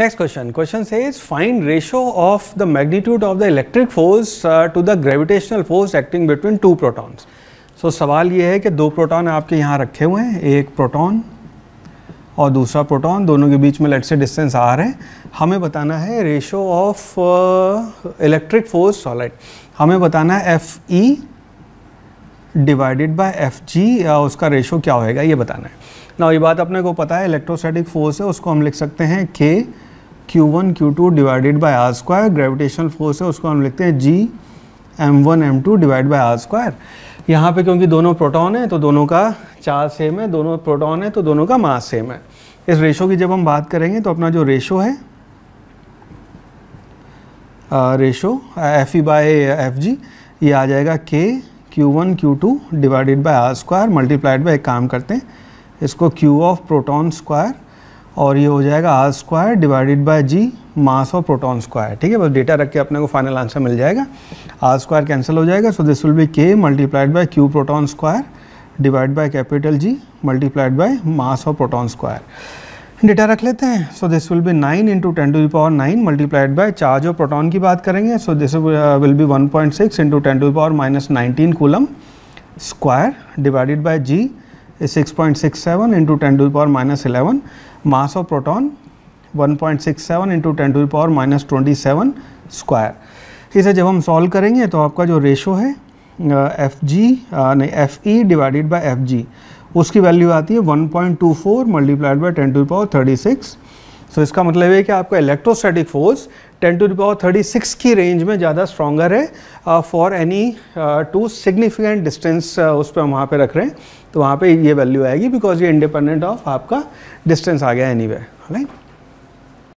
Next question question से is fine ratio of the magnitude of the electric force to the gravitational force acting between two protons. So सवाल ये है कि दो proton आपके यहाँ रखे हुए हैं एक प्रोटॉन और दूसरा प्रोटॉन दोनों के बीच में लेट से डिस्टेंस आ रहे हैं हमें बताना है ratio of electric force solid हमें बताना है F E divided by F G उसका रेशो क्या होएगा ये बताना है ना ये बात अपने को पता है इलेक्ट्रोस्टैटिक फोर्स है उसको हम लिख सकते हैं K Q one Q two divided by R square gravitational force है उसको हम लिखते हैं G M one M two divide by R square यहाँ पे क्योंकि दोनों प्रोटॉन है तो दोनों का चार सेम है दोनों प्रोटॉन है तो दोनों का मास सेम है इस रेशो की जब हम बात करेंगे तो अपना जो रेशो है ratio F E by F G ये आ जाएगा K Q one Q two divided by R square multiplied by काम करते हैं इसको क्यू ऑफ प्रोटॉन स्क्वायर और ये हो जाएगा R square divided by G mass of proton square ठीक है बस डेटा रख के अपने को फाइनल आंसर मिल जाएगा आर स्क्वायर कैंसिल हो जाएगा so this will be K multiplied by Q proton square divide by capital G multiplied by mass of proton square data रख लेते हैं so this will be nine into ten to the power nine multiplied by charge of proton की बात करेंगे so this will be one point six into ten to power minus nineteen coulomb square divided by G six point six seven into ten to the power minus eleven mass of proton 1.67 into ten to power minus twenty seven square इसे जब हम solve करेंगे तो आपका जो ratio है F G नहीं F E divided by F G उसकी वैल्यू आती है 1.24 point two four multiplied by ten to power thirty six so so, इसका मतलब है कि आपका इलेक्ट्रोस्टैटिक फोर्स 10 टू पावर 36 की रेंज में ज़्यादा स्ट्रॉगर है for any two significant distance उस पर हम वहाँ पर रख रहे हैं तो वहाँ पे ये वैल्यू आएगी बिकॉज ये इंडिपेंडेंट ऑफ आपका डिस्टेंस आ गया एनी वे राइट